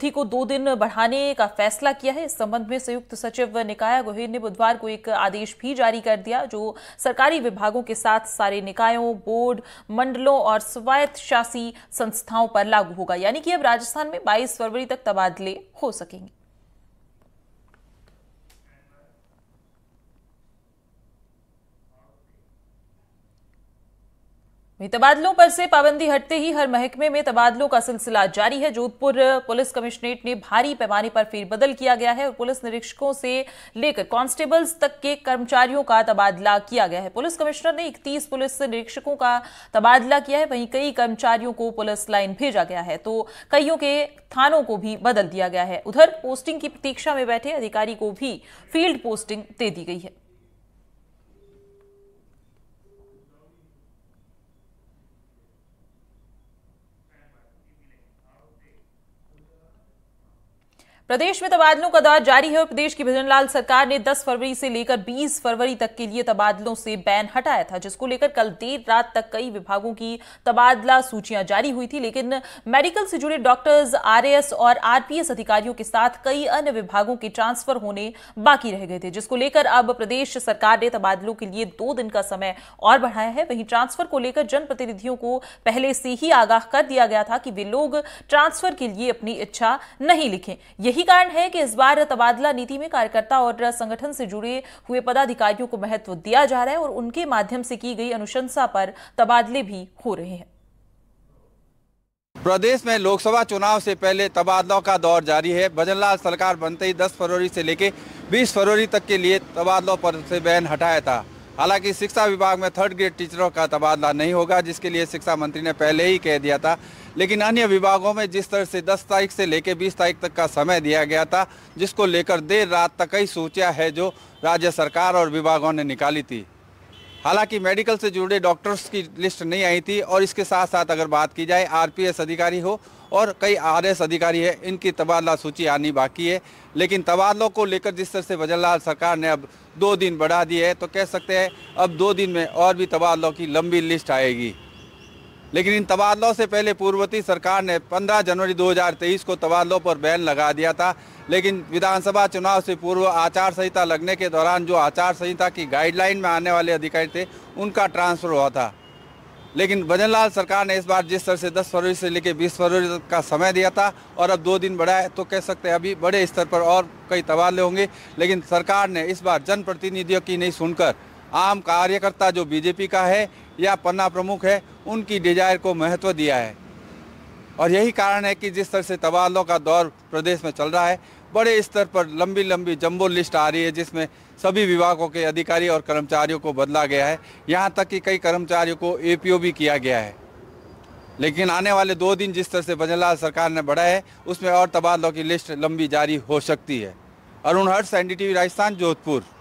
तिथि को दो दिन बढ़ाने का फैसला किया है इस संबंध में संयुक्त सचिव निकाय गोहिर ने बुधवार को एक आदेश भी जारी कर दिया जो सरकारी विभागों के साथ सारे निकायों बोर्ड मंडलों और स्वायत्त शासी संस्थाओं पर लागू होगा यानी कि अब राजस्थान में 22 फरवरी तक तबादले हो सकेंगे वहीं तबादलों पर से पाबंदी हटते ही हर महकमे में तबादलों का सिलसिला जारी है जोधपुर पुलिस कमिश्नरेट ने भारी पैमाने पर फेरबदल किया गया है और पुलिस निरीक्षकों से लेकर कांस्टेबल्स तक के कर्मचारियों का तबादला किया गया है पुलिस कमिश्नर ने 31 पुलिस निरीक्षकों का तबादला किया है वहीं कई कर्मचारियों को पुलिस लाइन भेजा गया है तो कईयों के थानों को भी बदल दिया गया है उधर पोस्टिंग की प्रतीक्षा में बैठे अधिकारी को भी फील्ड पोस्टिंग दे दी गई है प्रदेश में तबादलों का दौर जारी है और प्रदेश की भजनलाल सरकार ने 10 फरवरी से लेकर 20 फरवरी तक के लिए तबादलों से बैन हटाया था जिसको लेकर कल देर रात तक कई विभागों की तबादला सूचियां जारी हुई थी लेकिन मेडिकल से जुड़े डॉक्टर्स आरएएस और आरपीएस अधिकारियों के साथ कई अन्य विभागों के ट्रांसफर होने बाकी रह गए थे जिसको लेकर अब प्रदेश सरकार ने तबादलों के लिए दो दिन का समय और बढ़ाया है वहीं ट्रांसफर को लेकर जनप्रतिनिधियों को पहले से ही आगाह कर दिया गया था कि वे लोग ट्रांसफर के लिए अपनी इच्छा नहीं लिखें यही यही कारण है कि इस बार तबादला नीति में कार्यकर्ता और संगठन से जुड़े हुए पदाधिकारियों को महत्व दिया जा रहा है और उनके माध्यम से की गई अनुशंसा पर तबादले भी हो रहे हैं प्रदेश में लोकसभा चुनाव से पहले तबादलों का दौर जारी है भजनलाल सरकार बनते ही 10 फरवरी से लेकर 20 फरवरी तक के लिए तबादलों पर से बैन हटाया था हालांकि शिक्षा विभाग में थर्ड ग्रेड टीचरों का तबादला नहीं होगा जिसके लिए शिक्षा मंत्री ने पहले ही कह दिया था लेकिन अन्य विभागों में जिस तरह से 10 तारीख से लेकर 20 तारीख तक का समय दिया गया था जिसको लेकर देर रात तक कई सूचियाँ है जो राज्य सरकार और विभागों ने निकाली थी हालांकि मेडिकल से जुड़े डॉक्टर्स की लिस्ट नहीं आई थी और इसके साथ साथ अगर बात की जाए आरपीएस अधिकारी हो और कई आरएस अधिकारी है इनकी तबादला सूची आनी बाकी है लेकिन तबादलों को लेकर जिस तरह से वजहलाल सरकार ने अब दो दिन बढ़ा दिए है तो कह सकते हैं अब दो दिन में और भी तबादलों की लंबी लिस्ट आएगी लेकिन इन तबादलों से पहले पूर्ववर्ती सरकार ने 15 जनवरी 2023 को तबादलों पर बैन लगा दिया था लेकिन विधानसभा चुनाव से पूर्व आचार संहिता लगने के दौरान जो आचार संहिता की गाइडलाइन में आने वाले अधिकारी थे उनका ट्रांसफर हुआ था लेकिन भजनलाल सरकार ने इस बार जिस तरह से 10 फरवरी से लेकर 20 फरवरी तक का समय दिया था और अब दो दिन बढ़ा है तो कह सकते हैं अभी बड़े स्तर पर और कई तबादले होंगे लेकिन सरकार ने इस बार जनप्रतिनिधियों की नहीं सुनकर आम कार्यकर्ता जो बीजेपी का है या पन्ना प्रमुख है उनकी डिजायर को महत्व दिया है और यही कारण है कि जिस तरह से तबादलों का दौर प्रदेश में चल रहा है बड़े स्तर पर लंबी लंबी जंबो लिस्ट आ रही है जिसमें सभी विभागों के अधिकारी और कर्मचारियों को बदला गया है यहाँ तक कि कई कर्मचारियों को ए भी किया गया है लेकिन आने वाले दो दिन जिस तरह से बजनलाल सरकार ने बढ़ाया है उसमें और तबादलों की लिस्ट लंबी जारी हो सकती है अरुण हर्ष एन राजस्थान जोधपुर